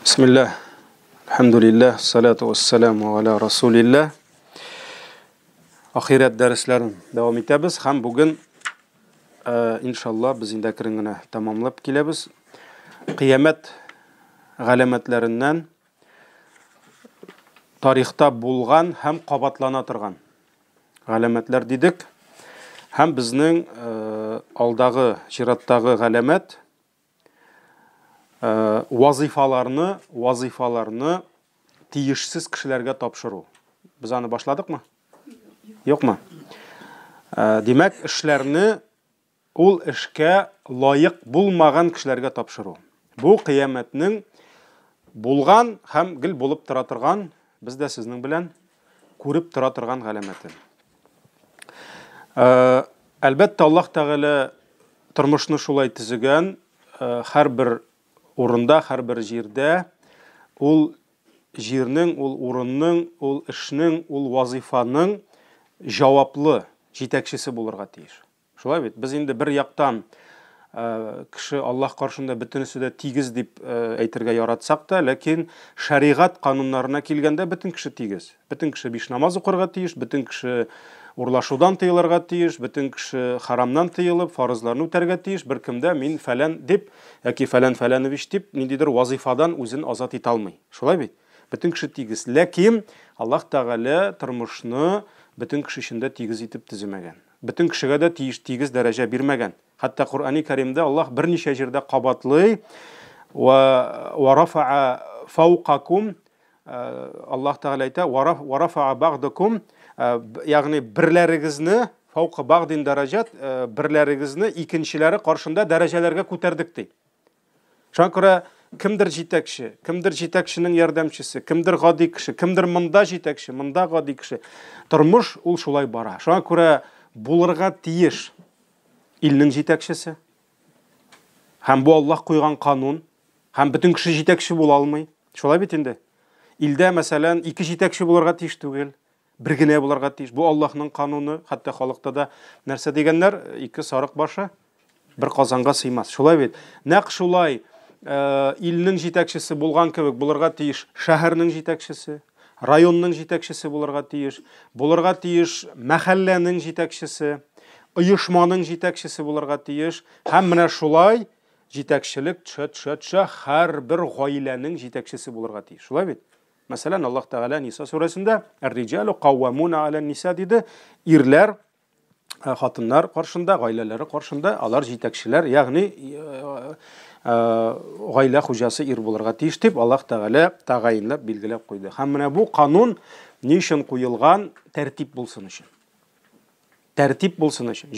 بسم الله салату لله الصلاة والسلام على رسول الله ақирет дәріслерін һәм бүгін иншалла біз енді әкірін тамамлап келеміз қиямет ғаламәтлерінен тарихта болған һәм қабатлана тұрған ғаламәтлер дедік һәм біздің алдағы жираттағы ғаламәт ә, э, уазифаларны тиешсіз кішілерге тапшыру біз аны башладық ма жоқ э, ма ә, демек ішлерні ол ішке лайық болмаған кішілерге тапшыру бұл қияметнің болған һәм гіл болып тұра тұрған біз де сіздің білән көріп тұра тұрған ғаламаты э, ә, аллах тағала тұрмышны шулай түзіген әрбір орында әрбір жерде ол жернің ол орынның ол ішнің ол вазифаның жауаплы жетекшісі болырға тиіс Шулай бет біз енді бір жақтан ә, э, кіші аллах қаршында бүтінісі де тигіз деп э, әйтерге яратсақ та ләкин шариғат қануннарына келгенде бүтін кіші тигіз бүтін кіші биш намаз оқырға тиіш бүтін кіші ұрлашудан тыйыларға тиіш бүтін кіші харамнан тыйылып фарызларын тәрге тиіш бір кімдә мен фәлән деп яки фәлән фәләнович деп ниндейдер вазифадан өзін азат ете алмай шулай бит бүтін кіші тигіз ләкин аллах тағала тормышны бүтін кіші ішінде тигіз етіп тізімәген бүтін кішіге де тиіш тигіз дәреже бермеген хатта құрани кәрімде аллах бірнеше жерде қабатлый э, аллах тағала айта Э, яғни бірләрігізні фауқы бағдин даражат э, бірләрігізіні екіншілері қаршында дәрежелерге көтердік дейді шоңа көрә кімдір жетекші кімдір жетекшінің ярдәмшісі кімдір ғади кіші кімдір мында жетекші мында ғади кіші тұрмыш ол шулай бара шоңа көрә болырға тиеш илнің жетекшісі һәм бұл аллах қойған қанун һәм бүтін кіші жетекші бола алмай шулай бит енді илдә мәсәлән ике жетекші болырға тиеш түгел біргеле бұларға тиіш бұл аллаһтың қануны хатта халықта да нәрсе дегендер екі сарық башы бір қазанға сыймас шулай бит нақ шулай ә, илнің жетекшісі болған кебек бұларға тиіш шәһәрнің жетекшісі районның жетекшісі бұларға тиіш бұларға тиіш мәхәлләнің жетекшісі ұйышманың жетекшісі бұларға тиіш һәм менә шулай жетекшілік түшә түшә түшә һәрбір ғаиләнің жетекшісі бұларға тиіш шулай бит Мәсәлән, Аллаһ тағала Ниса сүресінде «Ар-риджалу каввамуна аля ниса» диде. Ирләр хатыннар алар жетекшілер яғни гаилә хуҗасы ир болырға тиеш дип Аллаһ Тәгалә тәгаенләп қойды. куйды. Һәм менә бу канун ни өчен куелган? Тәртип булсын өчен. Тәртип булсын өчен.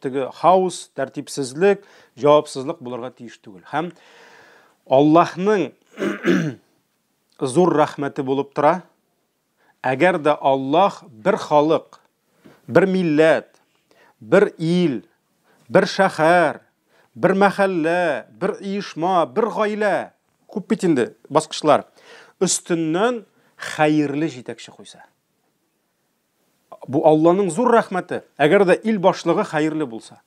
теге хаос, тәртипсезлек, жауапсызлық булырга тиеш түгел. Һәм зур рәхмәте болып тұра әгәр дә аллаһ бер халык бер милләт бер ил бір шәһәр бір мәхәллә бір оешма бер гаилә күп бит инде баскычлар өстеннән хәерле җитәкче куйса бу алланың зур рәхмәте әгәр дә ил башлыгы хәерле булса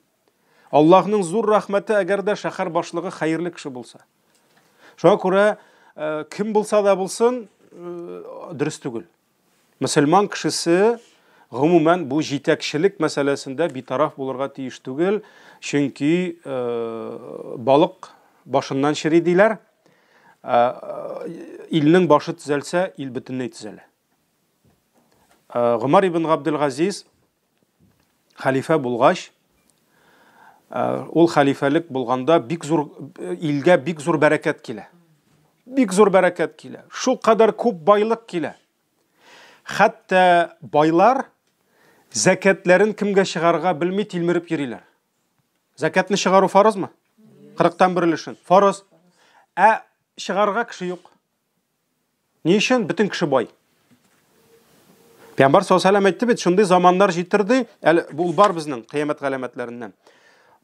аллаһның зур рәхмәте әгәр дә шәһәр башлыгы хәерле кеше булса шуңа ә, кім болса да болсын ә, дұрыс түгіл мұсылман кішісі ғұмумән бұл жетекшілік мәселесінде бейтараф болырға тиіш түгіл чүнки ә, балық башынан шіри дейлер илнің башы түзелсе ил бүтінлей түзелі ғұмар ибн ғабділғазиз халифа болғаш ол халифәлік болғанда бик зур илгә бик зур бәрәкәт килә бик зор бәрәкәт килә шул кадәр көп байлық килә хәтта байлар зәкәтләрен кемгә чыгарырга белми тилмереп йөриләр зәкәтне чыгару ма? қырықтан бір үлешін фарыз ә шығарға кіші жоқ не үшін бүтін кіші бай пайғамбар саллаллаху айтты бит шындай замандар жетірді әлі бұл бар біздің қиямет ғаламәтлерінен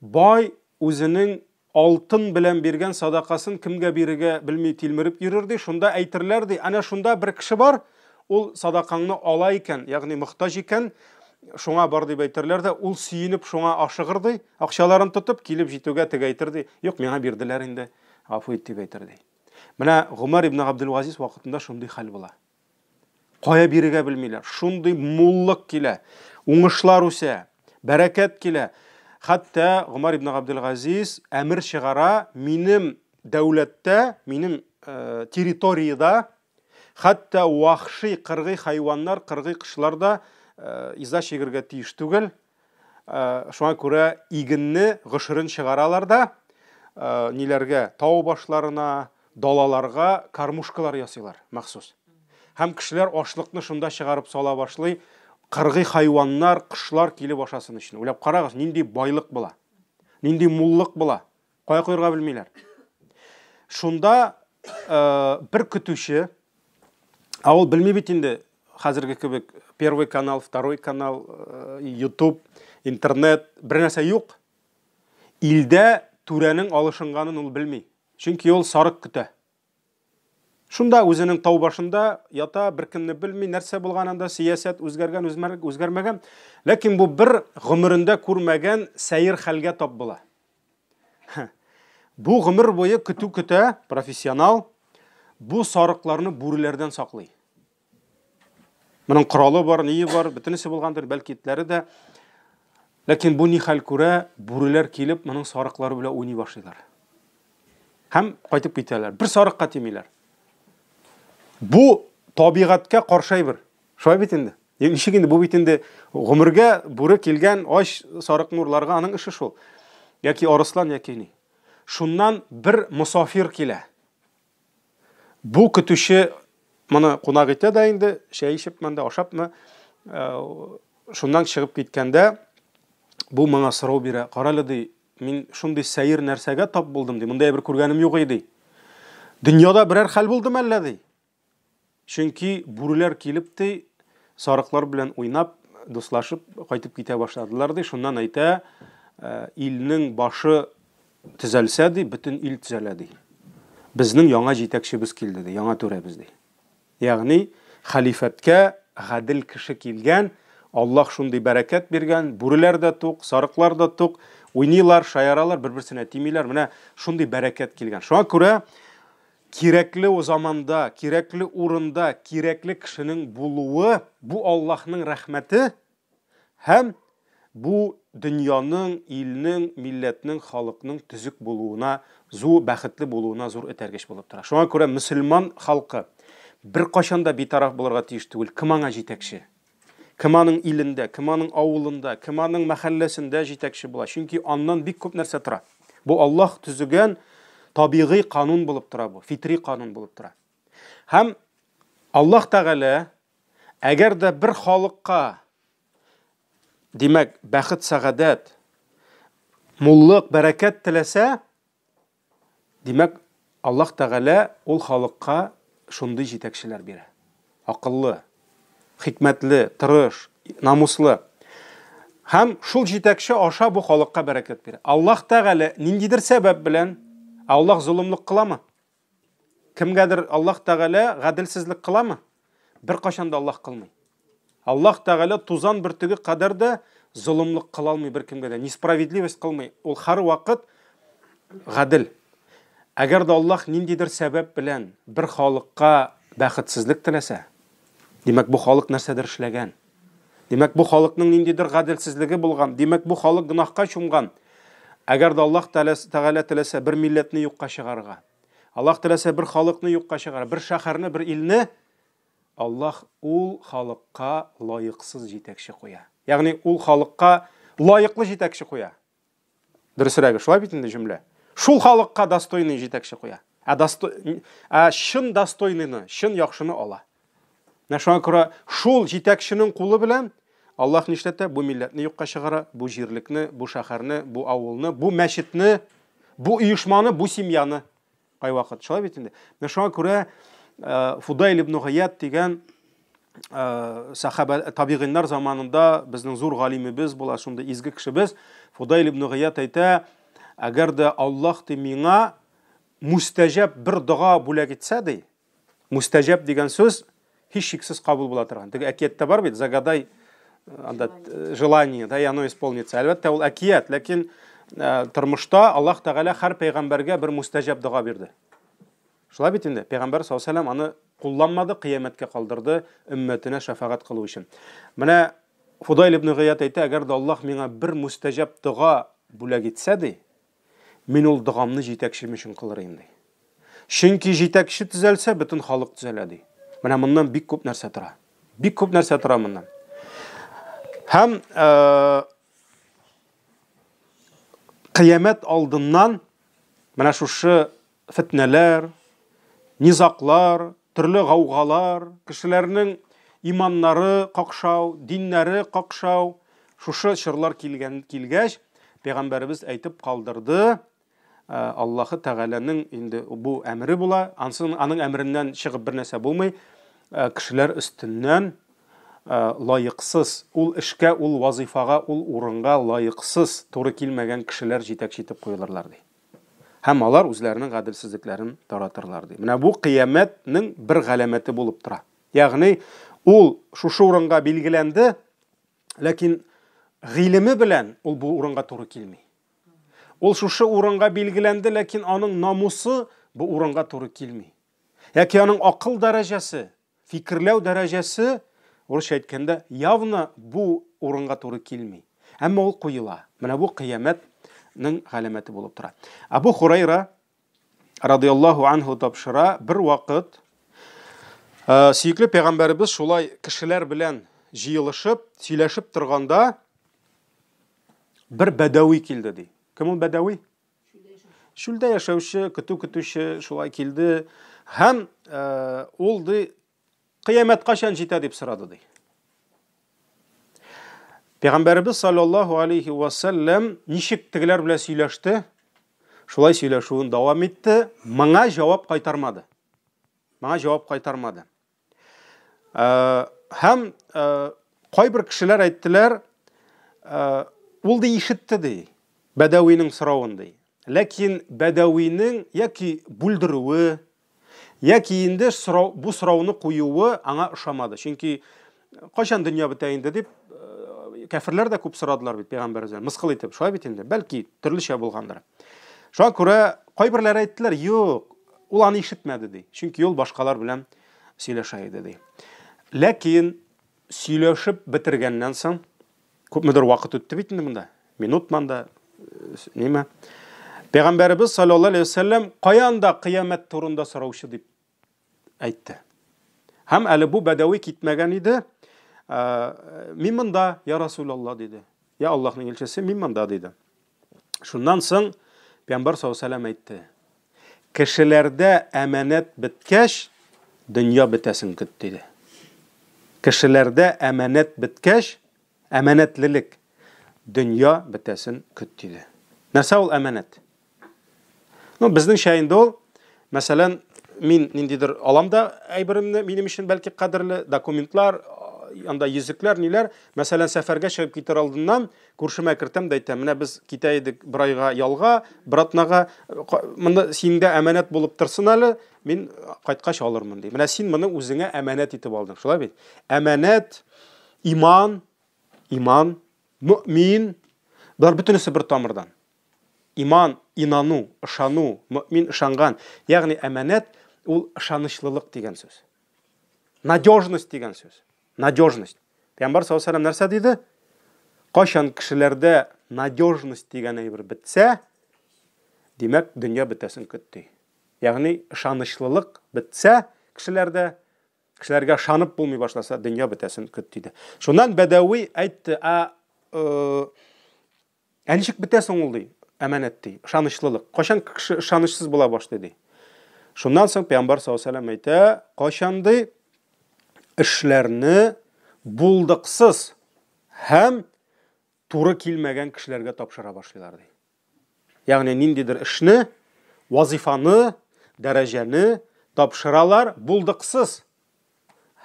бай өзінің алтын білен берген садақасын кімге беріге білмей телміріп шонда шунда әйтірлердей әне шунда бір кіші бар ол садақаңны ала екен яғни мұқтаж екен шоңа бар деп әйтерлер де ол сүйініп шоңа ашығырдей ақшаларын тұтып келіп жетуге тігәйтірдей жоқ меңа берділер енді ғафу ет деп әйтірдей міне ғұмар ибн ғабділғазиз уақытында шундай хал бола қоя беріге білмейлер шондай моллық келе оңышлар өсе бәрәкәт келе хатта Umar ибн Abdülgaziz әмір шығара менім дәулетті, менім ә, э, территорияда, хатта уақши қырғи хайуандар қырғи қышларда ә, э, иза шегірге тиіш түгіл. Э, ә, көрі игінні ғышырын шығараларда ә, нелерге, тау башларына, долаларға кормушкалар ясыйлар мақсус. Һәм кішілер ашлықны шында шығарып сала башлый, қырғи хайуаннар қышлар келіп ашасын ішін ойлап қараңыз нендей байлық бұла нендей мұллық бұла қоя қойырға білмейлер Шонда ә, бір күтуші ауыл білмей білмейді енді қазіргі кебек первый канал второй канал ә, ютуб интернет бір нәрсе жоқ елде түрәнің алышынғанын ол білмей чүнки ол сарық күтә шунда өзінің тау башында ята біркімні білмей нәрсе болғанында саясат өзгерген өзгермеген ләкин бұл бір ғұмырында көрмеген сәйір хәлге тап бола бұл ғұмыр бойы күту күтә профессионал бұл сарықларны бүрілерден сақлай мұның құралы бар не бар бітінісі болғандыр бәлки де ләкин бұл не хәл күрә келіп мұның сарықлары ойнай башлайлар һәм қайтып кетәләр бір сарыққа тимейләр Bu табиғатқа қоршай бір. Шуа бит енді. Нишек енді бұл бит енді ғұмырға бүрі келген аш сарық нұрларға аның іші шол. Яки арыслан, яки не. Шуннан бір мұсафир келе. Бұл күтуші мұны қонақ ете да енді шәй ішіп мында ашап ма ә, шуннан шығып кеткенде бұл маңа сұрау бере қарайлы дей мен шундай сәйір нәрсәге тап болдым дей мындай бір көргенім жоқ еді дей дүнияда бірер хәл болдым әлі дей чөнки бүреләр килеп сарықлар сарыклар белән уйнап дуслашып кайтып китә башладылар ди шуннан әйтә «Ә, илнең башы төзәлсә ди ил төзәлә ди яңа җитәкчебез килде ди яңа түрәбез ди ягъни халифәткә гадел кеше килгән аллаһ шундый бәрәкәт биргән бүреләр дә тук сарыклар да тук уйныйлар шаяралар бер берсенә тимиләр менә шундый бәрәкәт килгән шуңа күрә керекли о заманда керекли орында керекли кішінің болуы бұл аллахның рахмәті һәм бұл дүнияның елнің милләтнің халықның түзік болуына зу бәхетлі болуына зор этәргеш болып тұра шуңа күрә мұсылман халқы бір қашанда бейтараф болырға тиіш түгіл кім аңа жетекші кім аның кім аның ауылында кім аның мәхәлләсінде жетекші бола чөнки аннан бик көп нәрсә тора бұл аллах түзіген, табиғи қанун болып тұра бұл фитри қанун болып тұра һәм аллах тағала әгәр бір бер халыққа демәк бәхет сәғадәт муллық бәрәкәт теләсә демәк аллах тәғәлә ол халыққа шундый жетекшілер бирә ақыллы хикмәтле тырыш намуслы һәм шул жетекші аша бу халыққа бәрәкәт бирә аллах тәғәлә ниндидер сәбәп белән аллах зұлымдық қыла ма Кімгәдір аллах тағала ғаділсіздік қыла ма бір да аллах қылмай аллах тағала тузан бүртігі қадар да зұлымдық қыла алмай бір кімге де несправедливость қылмай ол хар уақыт ғаділ әгер де аллах нендейдір сәбәп білән бір халыққа бақытсыздық тіләсә демек бұл халық нәрседір эшләгән демек бұл халықның ниндейдер ғаділсізлігі болған демек бұл халық гүнахқа чумған agar Аллах alloh taala tilasa бір millatni yo'qqa шығарға аллах тілесе бір халықны жоққа шығар бір шаһарны бір елні аллах ол халыққа лайықсыз жетекші қоя яғни ол халыққа лайықлы жетекші қоя дұрысырақ шулай бит енді жүмле шул халыққа достойный жетекші қоя ә, досто... ә шын достойныйны шын яқшыны ала мына шул жетекшінің құлы білән аллах нишләтә бу милләтне юққа шығара бу җирлекне бу шәһәрне бу авылны бу мәчетне бу оешманы бу семьяны кайвакыт шулай бит инде менә шуңа күрә э, фудайль ибн гаят дигән э, сахаба табигыннар заманында безнең зур галимебез бола шундый изге кешебез фудайль ибн гаят әйтә әгәр дә аллаһ ти миңа мустәҗәп бер дога бүләк итсә ди мустәҗәп дигән сүз һич шиксез кабул бола торган теге әкиятта бар бит загадай анда э, желание да и оно исполнится әлбәттә ол әкият ләкин э, тормышта аллах тағала һәр пайғамбарға бір мустәжәп дұға берді шулай бит инде пайғамбар саллаллаху аны қолданмады қияметке қалдырды үмметіне шафағат қылу үшін міне фудайл ибн ғият әйтті әгәр де аллах миңа бір мустәжәп дұға бүләк етсә ди мен ол дұғамны жетекшім үшін қылдырайын ди чөнки жетекші түзелсе бүтін халық түзеледі ди міне мұндан бик көп нәрсе тұра бик көп нәрсе тұра мұндан Һәм e, алдыннан aldından mana низақлар, fitneler, түрлі ғауғалар, кішілерінің иманнары қақшау, диннәрі қақшау, шушы шырлар келген, келгәш, Пейғамбәріміз әйтіп қалдырды, э, Аллахы Тәғаләнің енді бұл әмірі бұла, аның әмірінен шығып бір нәрсе болмай, э, кішілер үстіннен Э, лайықсыз ул ішке ул вазифаға ул орынға лайықсыз туры келмәген кішілер жетекші етіп қойылырлар дейді һәм алар үзләренең гаделсезлекләрен таратырлар ди. Менә бу бір бер болып булып тора. Ягъни ул шушы урынга билгеләнде, ләкин гыйлеме белән ул бу урынга туры килми. Ул шушы урынга билгеләнде, ләкин аның намусы бу урынга туры килми. Яки аның акыл дәрәҗәсе, фикерләү дәрәҗәсе орысша айтқанда явно бұл орынға тура келмей әмма ол құйыла міне бұл қияметнің ғаламаты болып тұрады абу хурайра радиаллаху анху тапшыра бір уақыт ә, сүйікті пайғамбарымыз шулай кішілер білән жиылышып сөйләшіп тұрғанда бір бәдәуи келді дейді кім ол бәдәуи Шүлдә яшәуші күту күтуші шулай келді һәм ә, э, олды қиямет қашан жетеді деп сұрады дейді пайғамбарымыз саллаллаху алейхи уассалам тігілер біле сөйлешті шулай сөйләшуін дауам етті маңа жауап қайтармады маңа жауап қайтармады һәм қой бір кішілер айттылар ол да ешітті дей бәдәуинің сұрауын дей ләкин бәдәуиннің яки бүлдіруі яки енді сұрау, бұл сұрауны қоюы аңа ұшамады чөнки қашан дүние біте деп э, кәфірлер де көп сұрадылар бит пайғамбар мысқыл етіп шулай бит инде бәлки түрліше болғандыр шуңа күрә кайберләре әйттеләр юк ул аны ишетмәде ди чөнки ул башкалар белән сөйләшә иде ләкин сөйләшеп бетергәннән соң күпмедер уақыт өтті бит енді монда минут манда э, неме пайғамбарыбыз саллаллаху алейхи вассалам қиямет турында сұраушы деп айтты һәм әлі бұл бәдәуи кетмәген еді мен мында я расулалла деді я аллаһның елшісі мен мында дейді шуннан соң пайғамбар саллаллаху айтты кішілерді әмәнәт біткәш дөнья бітәсін күт дейді кішілерді әмәнәт біткәш әмәнәтлілік дүнья бітәсін күт дейді нәрсе ол әмәнәт ну біздің шайында ол мәселен мен ниндейдир алам да айбіримни меним үчүн балки кадирле документлар анда юзүклөр нелер мәсәлән сәфәргә чыгып китер алдыннан күршемә кертәм дә әйтәм менә без китә идек бер айга ялга братнага монда синдә әманәт булып торсын әле мен кайткач алырмын ди менә син моны үзеңә әманәт итеп алдың шулай бит әманәт иман иман мөмин бұлар бөтенесе бір тамырдан иман инану ышану мөмин ышанған яғни әманәт ол шанышлылық деген сөз надежность деген сөз надежность пайғамбар саллаллаху алейхи нәрсе дейді қашан кішілерде надежность деген әйбір бітсе демек дүние бітесін күтті яғни шанышлылық бітсе кішілерде кішілерге шанып болмай башласа дүние бітесін күт дейді шунан бәдәуи айтты а э, әншік бітесің ол дейді әмәнет дейді шанышлылық қашан кіші шанышсыз бола башлайды дейді шундан соң пайғамбар саллаллаху алейхи айта, қашандай ішілеріні бұлдықсыз һәм туры келмәген кешеләргә тапшыра башлыйлар ди яғни ниндидер ішіні вазифаны дәрәжәні тапшыралар бұлдықсыз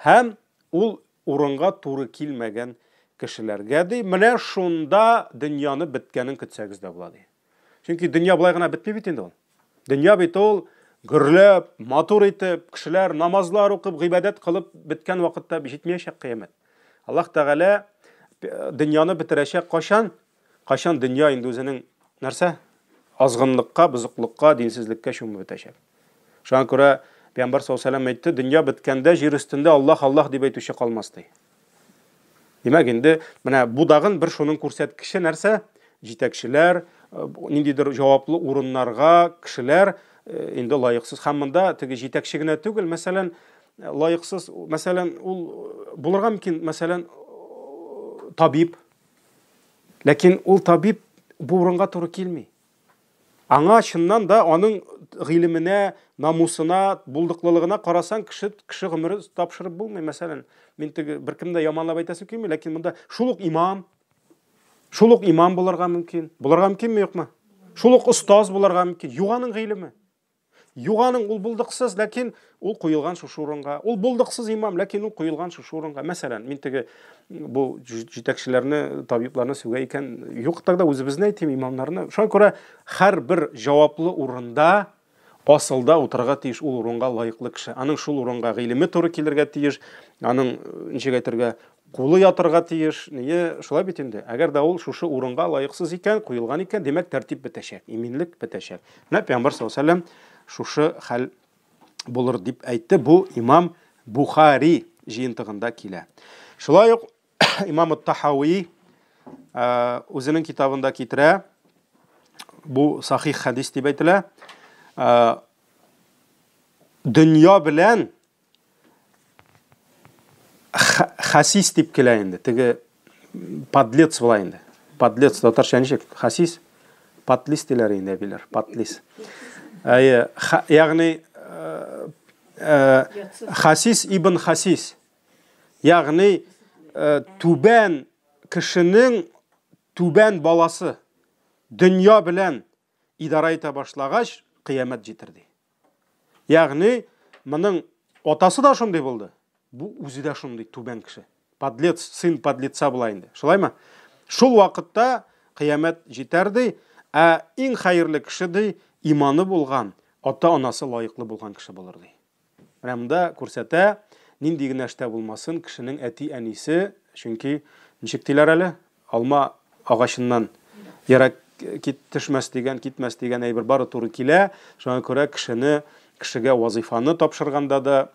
һәм ул урынға туры килмәгән кешеләргә ди менә шунда дөньяны беткәнен көтсәгез дә була ди чөнки дөнья былай гына бетми бит инде ул дөнья бит ул гүрләп матур итеп кешеләр намазлар оқып ғибадат қылып біткән вакытта җитмәячәк қиямет аллаһ тәғәлә э, дөньяны бетерәчәк қашан қашан дөнья инде үзенең нәрсә азгынлыкка бозыклыкка динсезлеккә чумып бетәчәк шуңа күрә пәйгамбәр саллаллаху алейхи әйтте дөнья беткәндә җир өстендә аллаһ аллаһ дип әйтүче калмас ди демәк инде менә бу дагын бер шуның күрсәткече нәрсә җитәкчеләр э, ниндидер җаваплы урыннарга кешеләр енді э, лайықсыз һәм мында теге жетекші генә түгел мәсәлән э, лайықсыз мәсәлән ул э, булырга мөмкин мәсәлән табиб ләкин ул табиб бу урынга туры килми аңа чыннан да аның ғилеменә намусына булдыклылыгына карасаң кеше кеше гомере тапшырып булмый мәсәлән мен теге беркем дә яманлап әйтәсем килмей ләкин монда шул ук имам шул ук имам булырга мөмкин булырга мөмкинме юкмы шул ук остаз булырга мөмкин юк аның ғилеме юғаның ул болдықсыз ләкин ол қойылған шушы урынга ул имам ләкин ол куйылган шушы урынга мәсәлән мин теге бу җитәкчеләрне табибларны сүгә икән юк тогда үзебезне әйтим имамнарны шуңа күрә һәр урында асылда утырырга тиіш ол орынға лайыклы кеше аның шул орынға гыйлеме туры келерге тиіш аның ничек әйтергә кулы ятырга тиеш ние шулай бит дә ол шушы орынға лайықсыз икән қойылған икән демек тәртип бетәчәк иминлек бетәчәк менә пәйгамбәр саллаллаху шушы хәл болыр деп әйтті, Бу имам Бухари жиынтығында килә. Шулай ук имам Тахауи өзінің э, китабында китерә. бұл сахих хадис деп әйтелә. Э, Дөнья білән хасис деп килә инде. Теге подлец була инде. Подлец татарча ничек? Хасис. Подлис диләр инде биләр. Подлис яғни ә, ә, хасис ибн хасис яғни ә, түбән кішінің түбән баласы дүния білән идара ете башлағаш қиямат жетірді яғни мұның отасы да шондай болды бұл өзі да шондай түбән кіші подлец сын подлеца була инде шулай ма шул уақытта қиямат жетердей ә иң хайырлы иманы болған ата анасы лайықты болған кіші болар дей мына мында көрсәтә нинди генә эштә булмасын әти әнисе чөнки ничек алма ағашынан ерак китешмәс деген китмәс деген әйбер бары туры килә шуңа күрә кешене кешегә вазифаны тапшырғанда да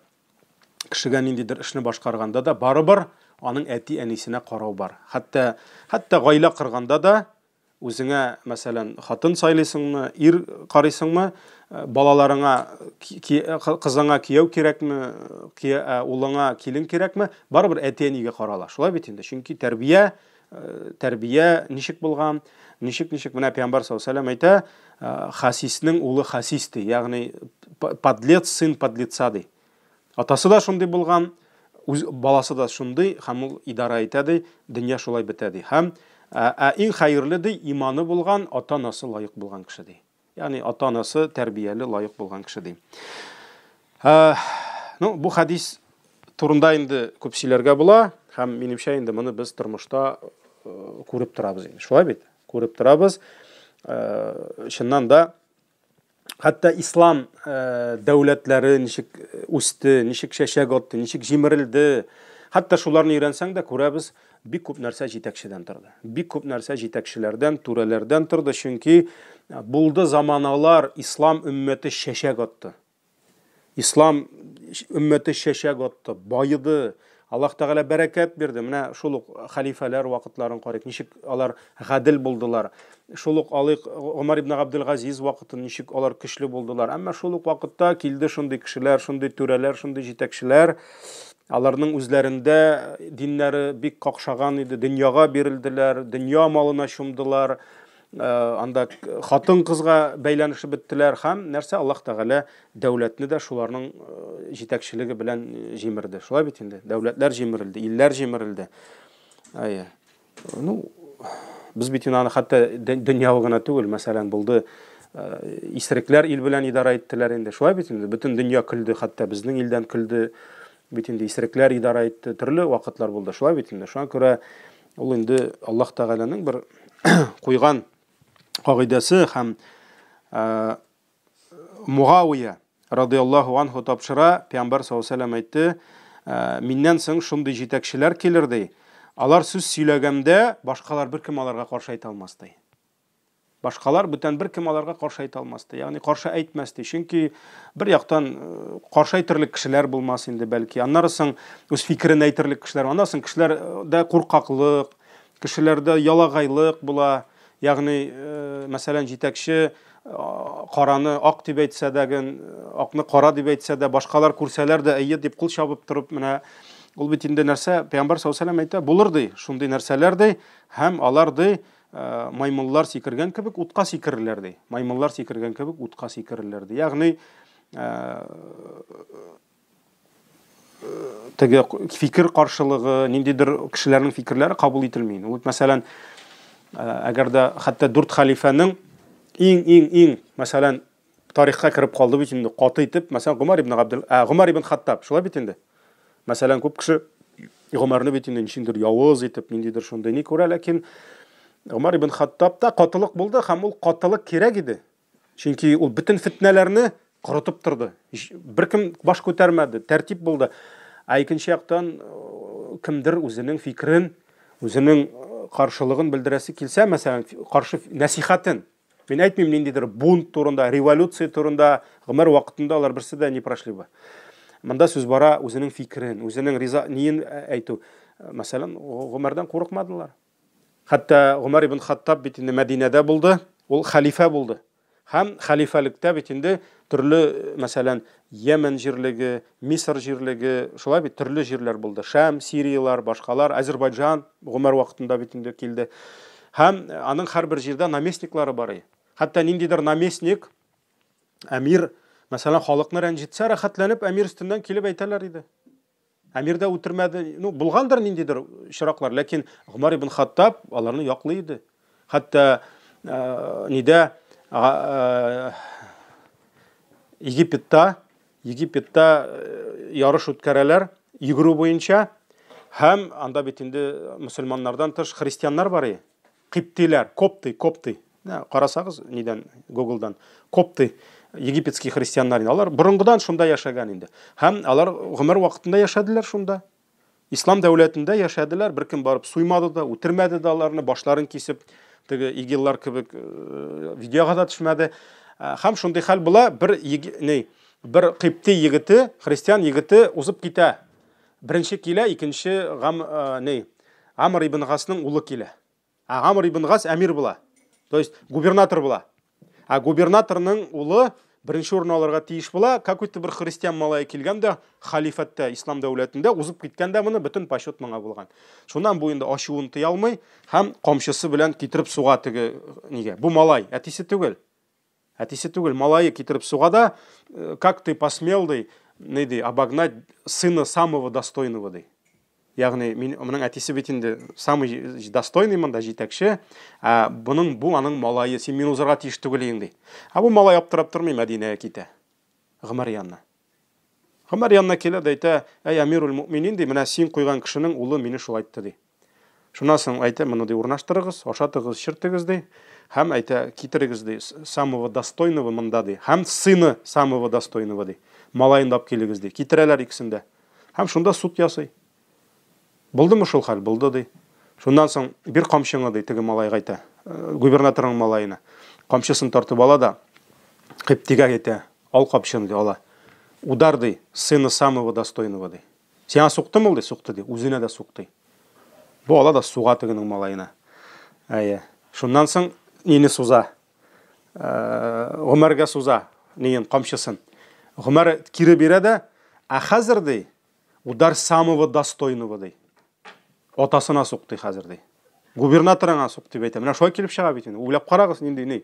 кешегә ниндидер эшне башкарганда да барыбер аның әти әнисенә қарау бар хәтта хәтта гаилә қырғанда да өзіңе мәселен хатын сайлайсыңмы ир қарайсыңмы э, балаларыңа э, қызыңа күйеу керекмі ұлыңа э, келін керекмі бар бір енеге қарала шулай бит енді чүнки тәрбия тәрбия нишек болған нишек нишек мына пайғамбар саллаллаху алейхи айта хасистің ұлы хасис яғни подлец сын подлеца дей атасы да сондай болған баласы да сондай һәм идара итә дей шулай һәм Ә, ә ең хайырлы де иманы болған ата анасы лайық болған кіші де яғни ата анасы тәрбиелі лайық болған кіші де ә, ну бұл хадис турында енді көп сөйлерге бола һәм меніңше енді мұны біз тұрмышта көріп тұрабыз енді солай көріп тұрабыз ә, шыннан ә, да хатта ислам ә, дәулетлері нешік өсті нешік шәшәк отты жемірілді хатта шуларны үйренсәң да көреміз бик көп нәрсә жетекшіден тұрды бик көп нәрсә жетекшілерден түрелерден тұрды чөнки бұлды заманалар ислам үмметі шәшәк отты ислам үммәте шәшәк отты байыды аллах тағала бәрәкәт берді міне шул халифалар халифәләр вакытларын карыйк алар гадел болдылар. шул ук алыйк омар ибн ғабделғазиз вакытын ничек алар кішлі болдылар әмма шул ук келді килде шундый кешеләр шундый түрәләр шундый аларның үзләрендә диннәре бик какшаган иде дөньяга бирелделәр дөнья малына чумдылар э, анда хатын кызга бәйләнешеп беттеләр һәм нәрсә аллаһ тәгалә дәүләтне дә шуларның э, җитәкчелеге белән э, җимерде шулай бит инде дәүләтләр җимерелде илләр җимерелде әйе ну без бит инде аны хәтта дөньяга гына түгел мәсәлән булды исерекләр ил белән идара иттеләр инде шулай бит инде бөтен дөнья көлде хәтта безнең илдән көлде бетінде инде идар идара итте төрле болды, булды шулай бит инде ол күрә ул инде аллаһ тәгаләнең бер куйган кагыйдәсе һәм ә, мугавия радиаллаху анху тапшыра пәйгамбәр саллаллаху әйтте «Ә, миннән соң шундай жетекшілер келердей. алар сүз сөйләгәндә башқалар бір аларга каршы әйтә алмас башкалар бүтән бір кем аларга каршы айта алмасты яғни каршы әйтмәсте чөнки э, бір яктан э, каршы әйтерлек кешеләр булмас инде бәлки аннары соң үз фикерен әйтерлек кешеләр аннан соң кешеләрдә э, куркаклык кешеләрдә ялагайлык була ягъни мәсәлән җитәкче деп ак дип әйтсә дәген акны кара дип әйтсә дә башкалар күрсәләр дә әйе дип кул чабып торып менә ул бит саллаллаһу алейһи айта булыр шундай нәрселерді нәрсәләр ди һәм аларды. Э, маймыллар секірген кебек утқа секірілердей маймыллар секірген кебек утқа секірілердей яғни э, э, теге фикір қаршылығы ниндейдір кішілердің фикерлері қабыл етілмейді вот мәселен әгәр дә хәтта дүрт халифаның ең ең ең тарихқа кіріп қалды бит енді қаты етіп, мәселен ғұмар ибн ғабділ ә, ғұмар ибн хаттаб шулай енді мәселен көп кіші ғұмарны бит енді яуыз етіп ниндейдір сондай не көрә ләкин умар ибн хаттабта қаттылық болды һәм ол қаттылық керек еді чөнки ол бөтен фетнәләрне корытып торды беркем баш күтәрмәде тәртип болды ә икенче жақтан кемдер өзінің фикерен өзінің каршылыгын белдерәсе келсе мәсәлән каршы нәсихатын мен әйтмим ниндидер бунт турында революция турында ғұмар вакытында олар бірсі де не прошли бы монда сөз бара өзінің фикерен өзінің риза ниен әйтү мәсәлән гомәрдән хатта ғұмар ибн хаттаб бит мәдинада болды ол халифа болды һәм халифалікте бит түрлі мәселен йемен жерлігі мисыр жерлігі түрлі жерлер болды шәм сириялар башқалар Әзербайджан ғұмар уақытында бит келді һәм аның әрбір жерде наместниклары бар хәтта ниндидер наместник әмир мәсәлән халыкны рәнҗетсә рәхәтләнеп әмир өстеннән килеп әйтәләр иде әмирде үтірмәді ну бұлғандар ниндейдер шырақлар ләкин ғұмар ибн хаттаб аларны еді. хатта ә, неде ә, египетта египетта ә, ярыш үткәрәләр йөгерү бойынша, һәм анда бит инде мөселманнардан тыш христианнар бар е, қиптилер, копты копты ә, қарасағыз неден, гуглдан копты египетский христиандар алар бұрынғыдан шунда яшаған инде һәм алар ғұмыр уақытында яшадылар шунда ислам яшадылар бір кім барып суймады да үтермәде да аларны башларын кесіп, тігі игиллар кебек э, видеоға да түшмәді. Э, һәм шундый хәл була бір не бір қипти егіті христиан егіті узып китә бірінші килә икенче ғам э, не амр ибн ғасның улы килә амр ибн ғас әмир була то есть губернатор була а губернаторның ұлы бірінші орын тиіш бола какой бір христиан малайы келген да халифатта ислам дәулетінде ұзып кеткен да мұны бүтін почет маңа болған шунан бойында ашуын тыя алмай һәм қомшысы білән кетіріп суға тігі неге бұл малай әтесі түгел әтесі түгел малайы кетіріп суға да э, как ты посмел дей обогнать сына самого достойного яғни мен әтесі бетінде самый достойный мында жетекші ә, бұның бұл аның малайы сен мен ұзарға тиіш түгіл дейді а бұл малай аптырап тұрмай мәдинаға кете ғұмар янына ғұмар янына келеді айта әй әмирул мүминин дей мына сен қойған кішінің ұлы мені шул айтты дей соң айта мұныдей орнаштырығыз ашатығыз шіртіңіз дей һәм айта китіріңіз дей самого достойного мында дей һәм сыны самого достойного дей малайынды алып келіңіз дей икісін де һәм шунда суд ясай болдымы ушул хал болду дей ошондон соң бир камчыңы дей тиги малайга айта э, малайына Қамшысын тартып ала да кептиге кете ал қамшын дей ала удар дей сына самого достойного дей сага суқты дей сукты дей өзүнө да ала да суға малайына ыя соң нені суза э, ғұмарға суза неген қамшысын ғұмар кире береді а қазір дей удар самого достойного дей отасына соқты қазірде губернаторыңа соқ деп айтамын мына шой келіп шыға бүйтіп ойлап қараңыз нендей не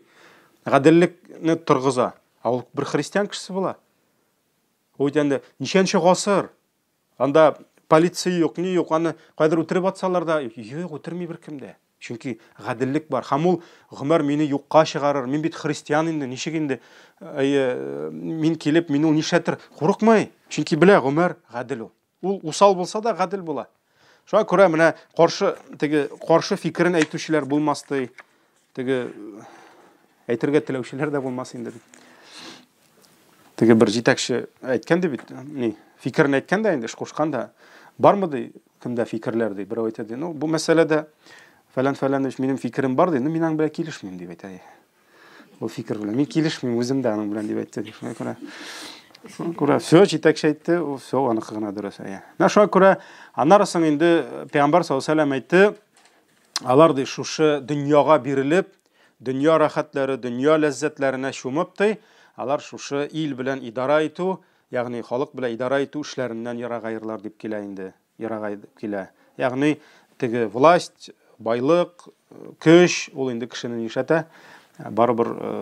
ғаділдікні тұрғыза а ол бір христиан кісісі бола өйткені нешінші ғасыр анда полиция жоқ не жоқ ана қазір өлтіріп жатсалар да жоқ өлтірмей біркімді чүнки ғаділдік бар һәм ул ғұмар мені юққа шығарыр мен бит христиан енді нешек енді мен келіп мен ул нишәтір қорықмай чүнки білә ғұмар ғаділ ол ул болса да ғаділ бола шуга күрә менә каршы теге каршы фикерен әйтүчеләр булмастай теге э, әйтергә тілеушілер де булмас инде дип теге бер җитәкче әйткән ди бит ни фикерен әйткән дә инде эш да бармы ди кемдә фикерләр ди берәү әйтә ди ну бу фәлән бар ну мен аның бұл фикер белән мен килешмим өзім аның ошоға көрө все жетекші айтты все аныкы гана дұрыс иә ошоға көрө анар соң енді пайғамбар саллаллаху айтты алар да шушы дүнияға беріліп дүния рахатлары дүния ләззәтләренә шумыпты алар шушы ил белән идара иту ягъни халык белән идара иту эшләреннән ерагайырлар дип килә инде ерагай килә ягъни теге власть байлык көч ул инде кешене нишләтә барыбір э,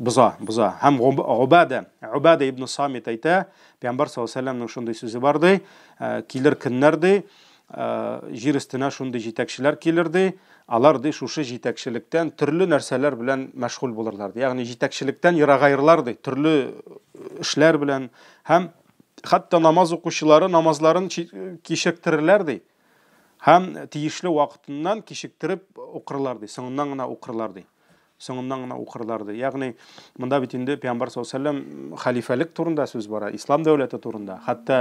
бұза бұза һәм ғубада ғубада ибн самит айта пайғамбар саллаллаху алейхи шондай сөзі бардый э, келер күндерде э, жер үстіне шондай жетекшілер келердей алар дей шушы жетекшіліктен түрлі нәрселер белән мәшғұл болырлар яғни жетекшіліктен ерағайырлар дей түрлі ішләр білән һәм хатта намаз оқушылары намазларын кешіктірерлер дей һәм тиешлі уақытынан кешіктіріп оқырлар дей соңынан ғана оқырлар дей соңымнан ғана оқырларды яғни мында бит енді пайғамбар саллаллаху халифәлік турында сөз бара ислам дәулеті турында хатта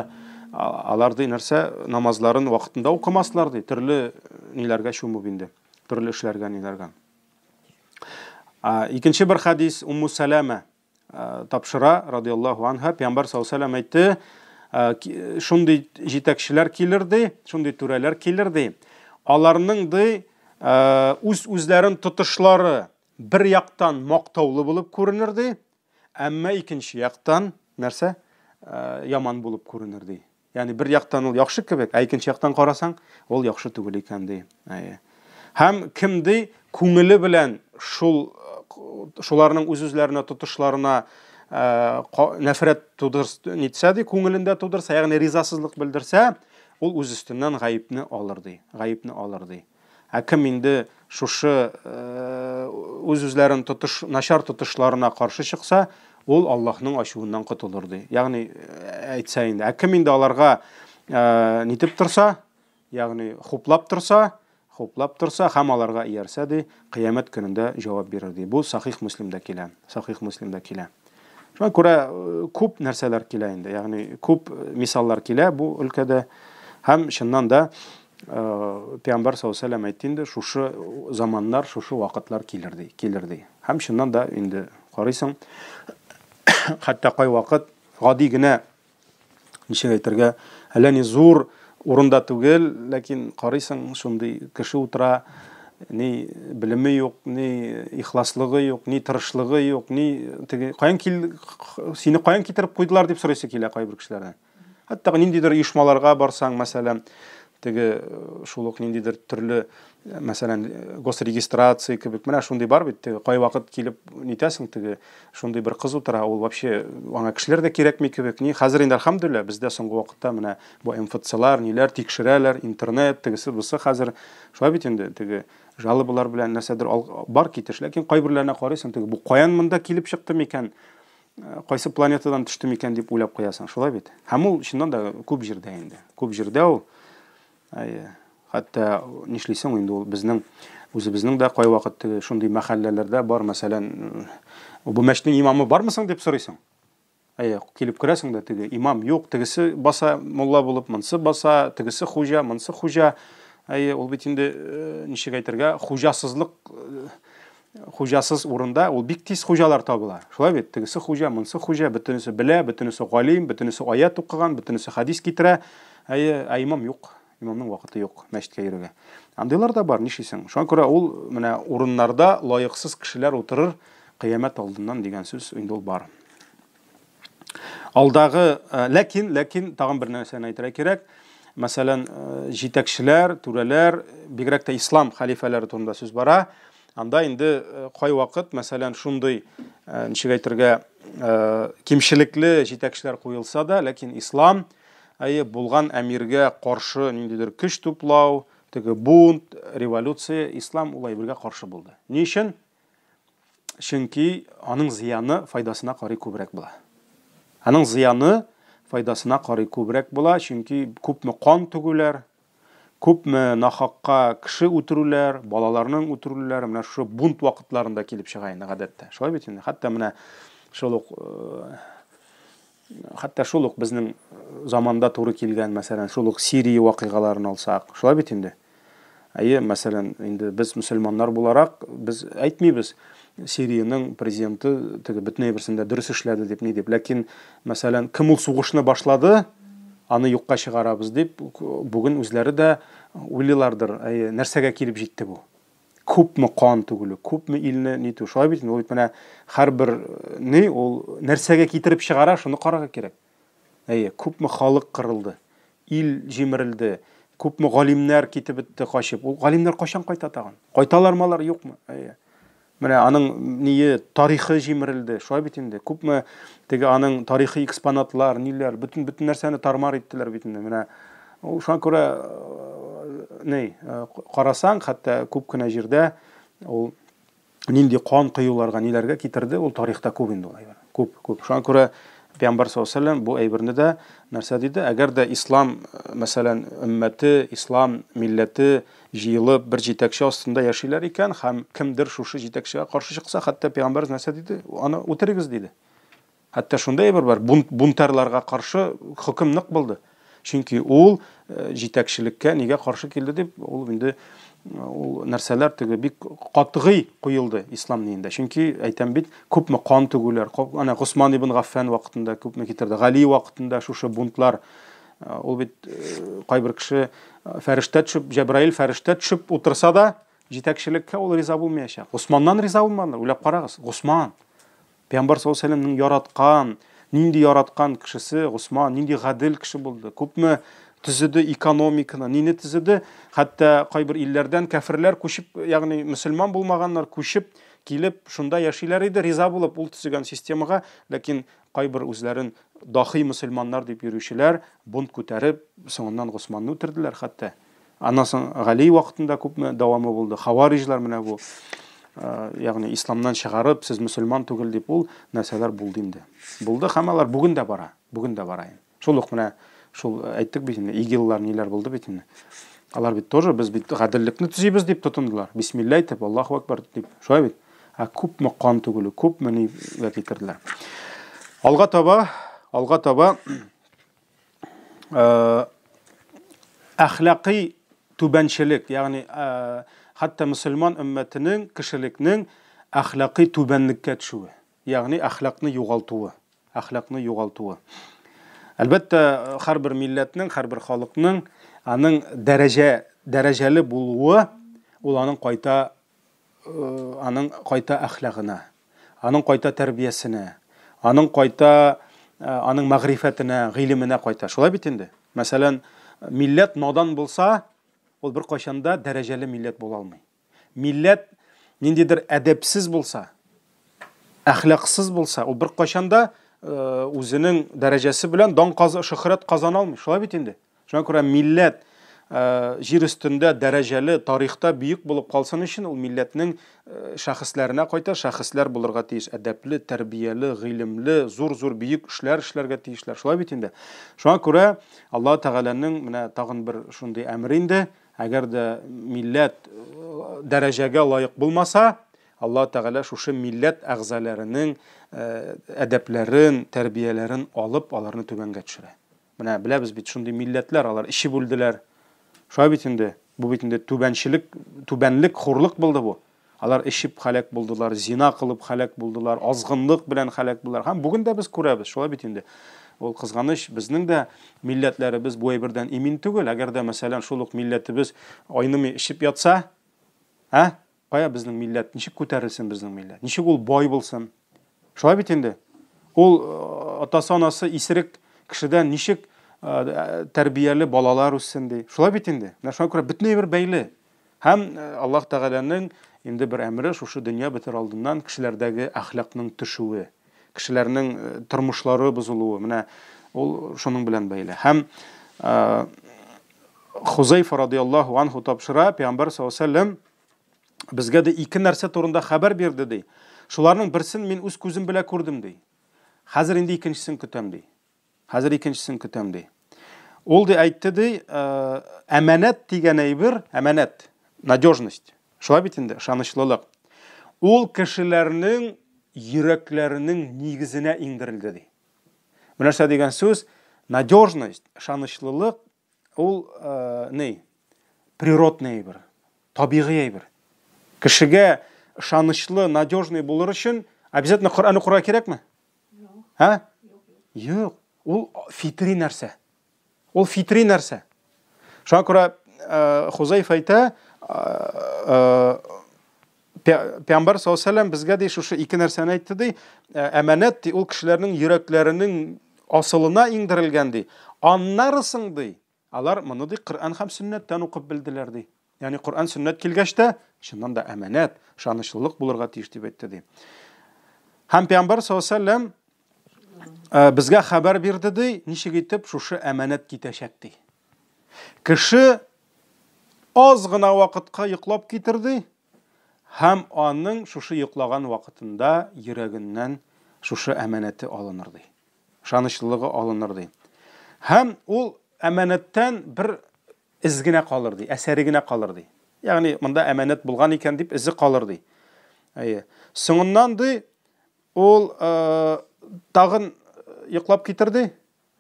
аларды нәрсе намазларын уақытында оқымасылар дей түрлі нелерге шумубинде түрлі ішлерге нелерге екінші бір хадис умму сәләмә тапшыра радиаллаху анха пайғамбар саллаллаху айтты шундай жетекшілер келерде шундай төрелер келерде аларның дей өз өздерін тұтышлары бір яқтан мақтаулы болып көрінерді, әмі екінші яқтан нәрсе ә, яман болып көрінерді. яғни бір яқтан ол яқшы кебек әйкінші екінші яқтан қарасаң ол яқшы түгел екен дей һәм кімдей көңілі білән шул ә, шуларның өз үз үзләренә тотышларына ә, нәфрәт тудырса нетсә ди тудырса яғни ризасызлық білдірсе, ол үз үстеннән ғайыпны ғайыпны әкім енді шушы э, өз өзләрен тотыш нашар тотышларына қаршы шықса ол аллаһның ашуынан құтылыр ди яғни э, айтса енді әкім енді аларға ә, э, нетіп тұрса яғни хуплап тұрса хуплап тұрса һәм аларға иярса ди қиямет күнінде жауап берер ди бұл сахих муслимда килә сахих муслимда килә шуңа күрә көп нәрселер килә яғни көп мисаллар келә, бұл өлкәдә һәм шыннан да Э, пайғамбар саллаллаху алейхи айтты шушы замандар шушы уақытлар келердей келердей һәм шыннан да енді қарайсың хатта қай уақыт ғади генә ничек әйтергә әллә ни зур урында түгел ләкин қарайсың шундый кеше утыра ни білімі жоқ ни ихласлығы жоқ ни тырышлығы жоқ ни теге қаян кел сені кетіріп қойдылар деп сұрайсы келе қайбір кісілерден хатта ниндейдір ұйымшаларға барсаң мәсәлән теге э, шул ук ниндидер төрле э, э, госрегистрация кебек менә шундый бар бит теге кай вакыт килеп нитәсең теге шундый бер кыз утыра ол вообще аңа кешеләр керек кирәкми кебек не хәзер енді алхамдулилла бізде соңғы вакытта мына бу мфцлар нелер тикшерәләр интернет тегесе бусы хәзер шулай бит инде теге жалобалар белән нәрсәдер бар китеш ләкин кайберләренә карыйсың теге бу каян мында килеп чыкты микән кайсы планетадан төште микән дип уйлап куясың шулай бит һәм ул чыннан да күп жерде инде күп жерде ул хатта нишлисең енді ол біздің өзіміздің да қай уақыт шундай мәхәлләләрдә бар мәсәлән бұл мәчеттің имамы бармысың деп сұрайсың әйе келіп кіресің да теге имам жоқ тегісі баса молла болып мынсы баса тігісі хужа мынсы хужа әйе ол бит енді э, ничек айтырга хужасыз э, орында ол бик тиз хужалар табыла шулай бит тегесе хужа мынсы хужа бөтөнесе білә бөтөнесе галим бөтөнесе аят оқыған бөтөнесе хадис китерә әйе ә имам жоқ имамның уақыты жоқ мәшітке кіруге андайлар да бар нешесің шоңа көрі ол міне орындарда лайықсыз кішілер отырыр қиямет алдынан деген сөз енді ол бар алдағы ә, ләкин ләкин тағын бір нәрсені айтыра керек мәселен ә, жетекшілер түрелер, бигрәк тә ислам халифалары турында сөз бара анда инде ә, кай вакыт мәсәлән шундый ә, ничек әйтергә кимчелекле куелса да ләкин ислам әйе болған әмірге каршы ниндидер күш туплау теге бунт революция ислам улай бергә каршы болды ни өчен аның зияны файдасына қарай көбірек була аның зияны файдасына қарай көбірек була чөнки көпме қан түгүләр көпме нахаққа кіші үтерүләр балаларның үтерүләре менә шушы бунт вакытларында келіп чыга инде гадәттә шулай бит инде хәтта хатта шұлық бізнің заманда туры келген, мәселен, шұлық сирия уақиғаларын алсақ, шулай бит инде әйе біз инде боларақ, біз буларак біз сирияның президенты түгі бүтіне әйберсендә дұрыс эшләде деп, не деп. ләкин мәселен, кім ул соғышны башлады аны юққа шығарабыз деп, бүгін өздері дә уйлыйлардыр әйе нәрсәгә килеп көпмі қуан түгілі көпмі илні нету шулай бит ол мына әрбір не ол нәрсеге кетіріп шығара шуны қараға керек әйе көпмі халық қырылды ил жемірілді көпмі ғалимнар кетіп бітті қашып ол ғалимдар қашан қайта атаған қайталар малар жоқ әйе міне аның неге тарихы жемірілді шулай бит енді көпмі аның тарихи экспонатлар нелер бүтін бүтін нәрсені тармар еттілер бит енді міне ошоға не э, қарасаң хатта көп кына жерде ол нендей қан құюларға нелерге кетірді ол тарихта көп енді олай көп көп шуңа көрө пайғамбар саллаллаху алейхи бұл әйбірні де нәрсе дейді әгер де ислам э, мәселен үммәті ислам милләті жиылып бір жетекші астында яшайлар екен һәм кімдір шушы жетекшіге қарсы шықса хатта пайғамбарымыз нәрсе дейді аны өлтіріңіз дейді хәтта шундай әйбір бар бунтарларға қарсы хөкім нық болды чөнки ол Э, жетекшілікке неге қарсы келді деп ол енді ол э, нәрселер теге бик катгый қойылды ислам динендә чөнки әйтәм бит көпме қан түгүләр ана ғұсман ибн гаффан вакытында күпме китерде гали вакытында шушы бунтлар ол э, бит кайбер кеше фәрештә төшеп жәбраил фәрештә түшіп отырса да җитәкчелеккә ол риза булмаячак ғұсманнан риза булмады уйлап карагыз ғұсман пайғамбар саллаллаху алейхи яратқан нинди яратқан кешесе ғұсман нинди ғаділ кеше болды көпме түзіді экономиканы нені түзіді хәтта қайбір илләрдән кәфірлер көшіп яғни мұсылман болмағандар көшіп келіп шунда яшиләр еді риза болып ул системаға системага ләкин қайбір өзлерін дахи мөселманнар деп йөрүчеләр бунт көтеріп соңыннан ғұсманды үтерделәр хәтта аннан соң гали вакытында дауамы болды булды хаварижлар менә бу ягъни исламнан чыгарып сез түгел деп ол нәрселер болды енді булды һәм алар бүген дә бара бүгін де барайын шул ук шул айттык бит эми игиллар нилер болду бит эми алар бит тоже біз бит гадилдикни түзөйбүз деп тутундулар бисмилля айтып аллаху акбар деп ошолай бит а көпмө кан төгүлү көпмө небе кетирдилер алға таба алға таба э, әхлақи түбәншілік яғни ә, э, хатта мұсылман үмметінің кішілікнің әхлақи түбәнлікке түсуі яғни әхлақны жоғалтуы әхлақны жоғалтуы Әлбәтте һәр бер милләтнең һәр халыкның аның дәрәҗә дәрәҗәле булуы ул э, аның кайта аның кайта әхләгына аның кайта тәрбиясенә аның кайта э, аның мәгърифәтенә гыйлеменә кайта шулай бит инде мәсәлән милләт надан булса ул бер кайчанда дәрәҗәле милләт була алмый милләт ниндидер әдәпсез булса әхлаксыз болса ол бір Э, үзенең дәрәҗәсе белән дан шөһрәт казана алмый шулай бит инде шуңа күрә милләт э, жер үстінде дәрежелі тарихта бөек булып калсын өчен ул милләтнең э, шәхесләренә кайта шәхесләр булырга тиіс әдәпле тәрбиелі гыйлемле зур зор биік эшләр эшләргә тиешләр шулай бит инде шуңа күрә алла тәгаләнең менә тағын бір шундый әмере инде әгәр дә милләт дәрәҗәгә лаек булмаса алла тағала шушы милләт әғзаларының э, әдәпләрен тәрбиәләрін алып аларны түбәнгә төшерә менә беләбез бит шундый милләтләр алар эче бүлделәр шулай бит инде бу бит инде түбәнчелек түбәнлек хурлык булды бу алар эчеп һәләк булдылар зина кылып һәләк булдылар азгынлык белән һәләк булдылар һәм бүген дә без күрәбез шулай бит инде ол кызганыч безнең дә милләтләребез бу әйбердән имин түгел әгәр дә мәсәлән шул ук милләтебез айнымый эчеп ятса ә қая біздің милләт ничек көтерілсін біздің милләт ничек ол бай болсын шулай бит енді ол э, атасы анасы исірік кішіден ничек э, тәрбиелі балалар өссін дей шулай бит енді мына шуңа күрә бөтенләй бер бәйлі һәм э, аллаһ тәғаләнең инде бір әмірі шушы дөнья бетер алдыннан кешеләрдәге әхлакның төшүе кешеләрнең тормышлары бозылуы менә ул шуның белән бәйле һәм хузайфа радиаллаху анху тапшыра пәйгамбар саллаллаху бізге де екі нәрсе турында хабар берді дей шуларның бірісін мен өз көзім білә көрдім дей қазір енді екіншісін күтәм. дей қазір екіншісін күтем дей ол де айтты дей ә, деген әйбір әмәнәт надежность шулай бит енді шанышлылық ол кішілерінің жүректерінің негізіне ендірілді дей бұл деген сөз надежность шанышлылық ол ә, природный әйбір табиғи әйбір кішіге шанышлы надежный болыр үшін обязательно құран оқуға керек ме ә жоқ ол фитри нәрсе ол фитри нәрсе шуға көрә ә, хузайф айта ә, ә, пайғамбар саллаллаху алейхи бізге де шушы екі нәрсені айтты дей әмәнәт ол кішілердің жүректерінің асылына еңдірілген дей аннарысың дей алар мұны дей құран һәм оқып білділер яғни құран сүннәт келгәште шыннан да әмәнәт шанышлылық болырға тиіш деп айтты ди һәм пайғамбар саллаллаху бізге хабар берді дей неше кетіп шушы әмәнәт китәшәк дей кіші аз ғына уақытқа ұйықлап кетірді һәм аның шушы ұйықлаған уақытында йөрәгіннән шушы әмәнәте алыныр дей шанышлылығы алыныр дей һәм ол әмәнәттән бір ізгіне қалыр дей, әсәрігіне қалыр дей. яғни мұнда әмәнет болған екен деп ізі қалыр дей. соңынан ол тағын ұйықтап кетірді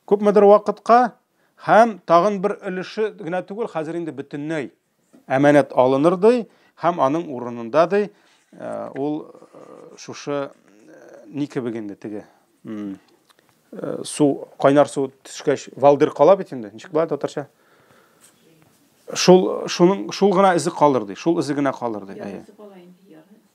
көп уақытқа һәм тағын бір іліші генә түгел қазірінде енді бүтінней алыныр алынырды һәм аның урынында дей ол шушы не кебегенде теге су қайнар су түшкәш валдыр бит енді ничек шул шуның шул гына ізі қалыр дейді шул ізі генә қалыр дейді иә.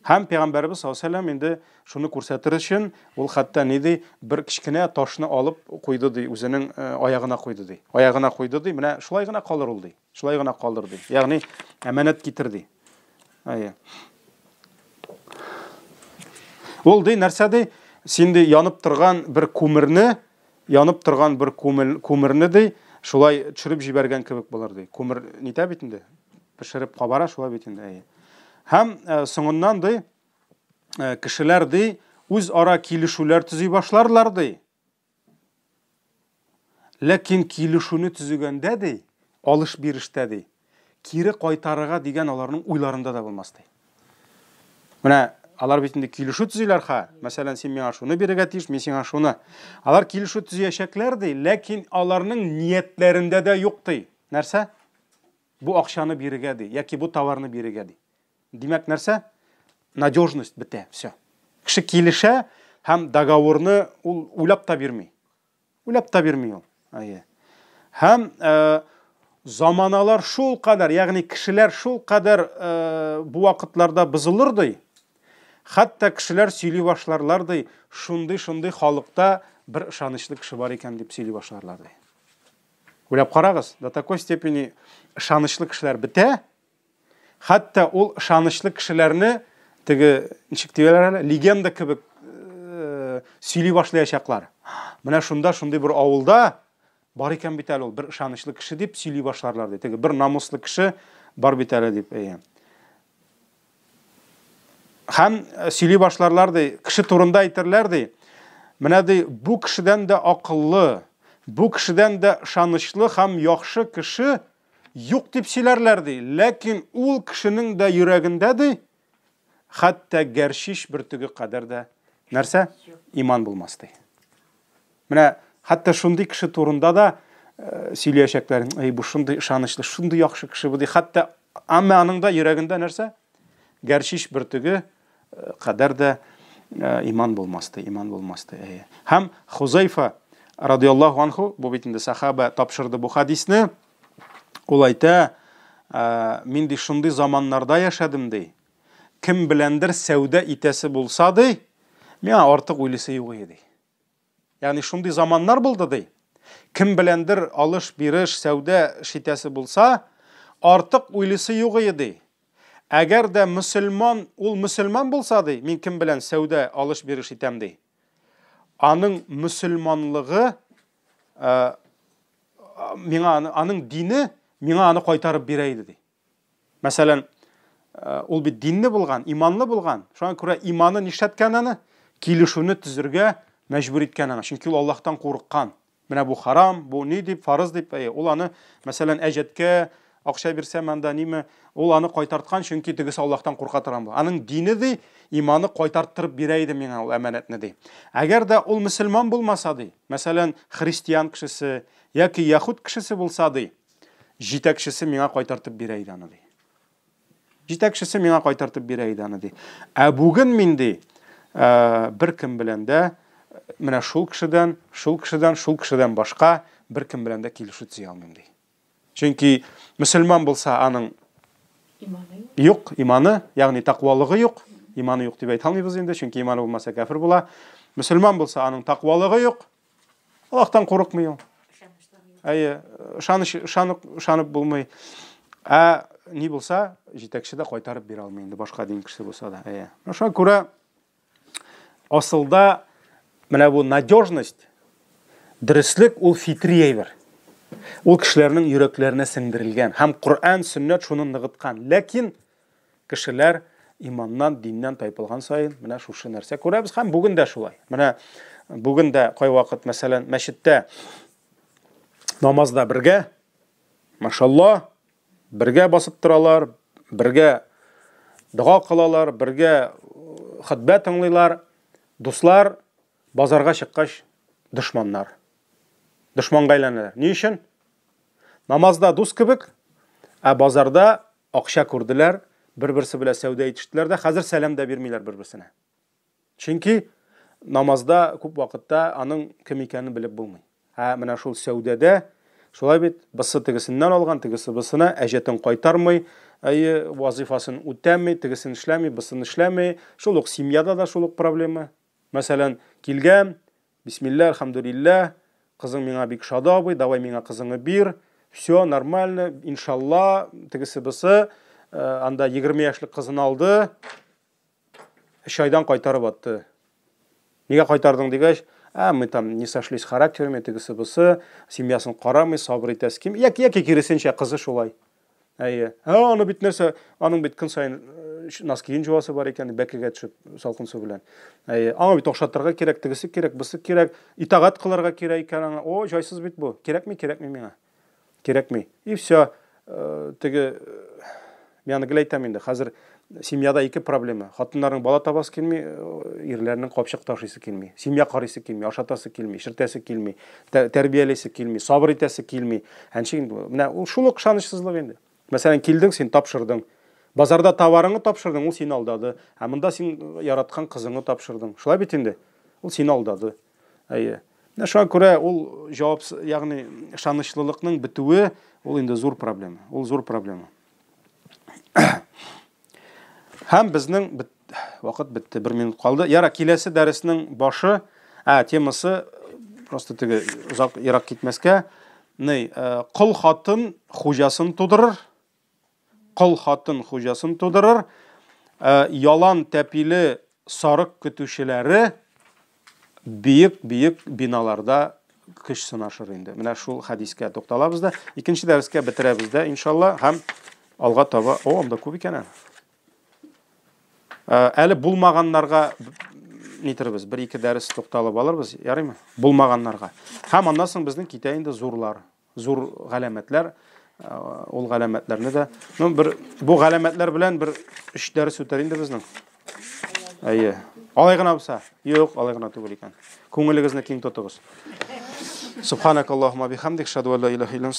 һәм пайғамбарыбыз саллаллаху енді шуны көрсәтер үшін ол хәтта не дей бір кішкене ташны алып қойды дей өзінің ә, аяғына қойды дей аяғына қойды дей міне шулай ғана қалыр ол дей шулай ғана қалдыр дей яғни әманат кетір дей иә ол дей нәрсе дей сенде янып тұрған бір көмірні янып тұрған бір көмірні дей шулай түшіріп жіберген кебек болар дей көмір нете бетінде пішіріп қабара шулай бетінде әйе һәм ә, соңынан дей ә, кішілер дей өз ара килешулер түзі башларлар дей ләкин килешуні түзігенде дей алыш берішті дей кері қайтарыға деген олардың ойларында да болмас дей алар битинде килишүү түзүйлөр ха маселен сен мен ашуны береге тийиш мен сен ашуны алар килишүү түзөчөклөр дей лекин аларның ниеттеринде де жоқ дей нәрсе бұл ақшаны береге дей яки бұл товарны береге дей демек нәрсе надежность бітә все кіші келіше һәм договорны ул уйлап та бермей уйлап та бирмей ул әйе һәм э, заманалар шул кадәр яғни кешеләр шул кадәр э, бұл вакытларда бозылырдый хатта кішілер сөйлей башларлардай шундай шундай халықта бір ышанычлы кіші бар екен деп сөйлей башларлардай ойлап қараңыз до такой степени ышанычлы кішілер бітә хатта ол ышанычлы кішілерні тігі ничек әлі легенда кебек ә, сөйлей башлаячаклар шунда шундай бір ауылда бар екен бит әлі ол бір ышанычлы кіші деп сөйлей башларлар дейді тігі бір намыслы кіші бар бит әлі деп иә һәм э, сөйлей башларлардай кеше турында әйтерләрдей мынадей бу кешедән дә ақыллы бу кешедән дә ышанычлы һәм яхшы кеше юк дип сөйләрләр ди ләкин ул кешенең дә йөрәгендә ди хәтта гәршиш бөртеге кадәр дә нәрсә иман булмас ди менә хәтта шундый кеше турында да э, сөйләячәкләр эй бу шундый ышанычлы шундый яхшы кеше бу ди хәтта әмма аның да йөрәгендә нәрсә гәршиш біртігі э, қадар да э, иман болмасты иман болмасты һәм хузайфа радиаллаху анху бұл бетінде сахаба тапшырды бұл хадисні ол айта «Э, мен де шындай заманнарда яшадым дей кім біләндір сәуде итәсі болса дей мен артық ойлесей ғой дей яғни шындай заманнар болды дей кім біләндір алыш беріш сәуде шитесі болса артық ойлесей ғой дей әгәр дә мұсылман ол мұсылман болса дей мен кім білән сәуде алыш беріш итәм дей аның мұсылманлығы ә, э, миңа аның дині, миңа аны қайтарып берәйді дей. ди мәсәлән э, ул бит динне булган иманлы булган шуңа күрә иманы нишләткән аны килешүне төзергә мәҗбүр иткән аны чөнки ул аллаһтан курыккан менә бу харам бу ни дип фарыз дип ул аны мәсәлән әҗәткә акча берсем анда неме ол аны қайтартқан чөнки тегесе аллахтан курка торам аның дине де иманы қайтартып бирә мен ол ул әманәтне ди әгәр дә ул мөселман булмаса ди мәсәлән христиан кешесе яки яхуд кешесе болса ди җитәкчесе миңа қайтартып бирә иде аны ди җитәкчесе миңа кайтартып бирә аны ди ә бүгін менде ди ә, бер кем белән дә шул кешедән шул кішіден шул кешедән башка бір кім белән дә килешү төзи чөнки мүсілман болса аның жоқ иманы яғни тақуалығы жоқ иманы жоқ деп айта алмаймыз енді чөнки иманы болмаса кәфір бола Мүсілман болса аның тақуалығы жоқ аллахтан қорықмай ол әйе ұшанып болмай ә не болса жетекші де қайтарып бере алмайды башқа дин кісі болса да әйе ошоға көрө асылда мына бул надежность дұрыслік ол фитри ол кешеләрнең йөрәкләренә сіңдірілген һәм Құр'ан, Сүннәт шуны нығытқан Ләкин кішілер иманнан, диндән тайпылған сайын. Міне шушы нәрсе күрәбез һәм бүгін дә шулай. Міне бүгін дә кай вакыт мәсәлән намазда бергә машалла бергә басып торалар, бергә дұға қылалар, бергә хатба тыңлыйлар. Дуслар базарға дұшманға айланады не үшін намазда дос кібік а базарда ақша көрділер бір бірісі біле сәуде етіштілер қазір сәлем де бермейлер бір бірісіне чүнки намазда көп уақытта аның кім екенін біліп болмай ә мына шул сәудеде шулай бит бысы тігісінен алған тігісі бысына әжетін қайтармай әйе вазифасын үтәмей тігісін эшләмей бысын эшләмей шул семьяда да шул проблема мәсәлән келген бисмилля әлхамдулилля қызың миңа бик шадабый давай миңа қызыңы бир все нормально иншалла тігісі бісі ә, э, анда егерме яшлік қызын алды шайдан айдан қайтарып атты неге қайтардың дегеш ә мы там не сошлись характерами тігісі бісі семьясын қарамай сабыр етесіз кім яки керісінше қызы шулай әйе ә, оны біт нәрсе аның бүт күн сайын носкиин жуасы бар екен бекеге түшүп салкын суу менен э, аңа бүт керек тигиси керек итағат керек итагат кыларга керек экен о жайсыз бүт бу керек ме миңа ме и все тиги мянагиле айтамын энди қазір семьяда екі проблема хатындардын бала табасы келмей ерлерінің э, копчук ташыйсы келмей семья карыйсы келмей ашатасы келмей ширтеси келмей тәрбиелеси келмей сабыр келмей анчегин мына ушулук ышанычсызлык енді мәселен келдің сен тапшырдың базарда товарыңды тапшырдың ол сені алдады а мында сен яратқан қызыңы тапшырдың шылай бит енді ол сені алдады әйе шуға ол жауап яғни шанышлылықтың бітуі ол енді зор проблема ол зор проблема һәм біздің біт, уақыт бітті бір минут қалды яра келесі дәрісінің башы ә темасы просто тігі ұзақ ирақ кетмеске ә, құл хатын хужасын тудырыр қол хатын хужасын тудырыр ә, ялан тәпилі сарық күтушілері биік биік биналарда күш сынашыр енді міне шул хадиске тоқталамыз да екінші дәріске бітіреміз да иншалла һәм алға таба о анда көп екен ә, әлі бұлмағандарға нетірбіз бір екі дәріс тоқталып алырбыз яри ма бұлмағандарға һәм андан соң біздің китайында зурлар зур ғаламәтлер ол э, ғаламәтлеріне де ну бір бұл ғаламәтлер білән бір үш дәріс өтер енді біздің әйе алай ғана болса жоқ алай ғана түгел екен көңіліңізді кең тұтығыз субханакаллахума бихамдик шаду ла иляха илля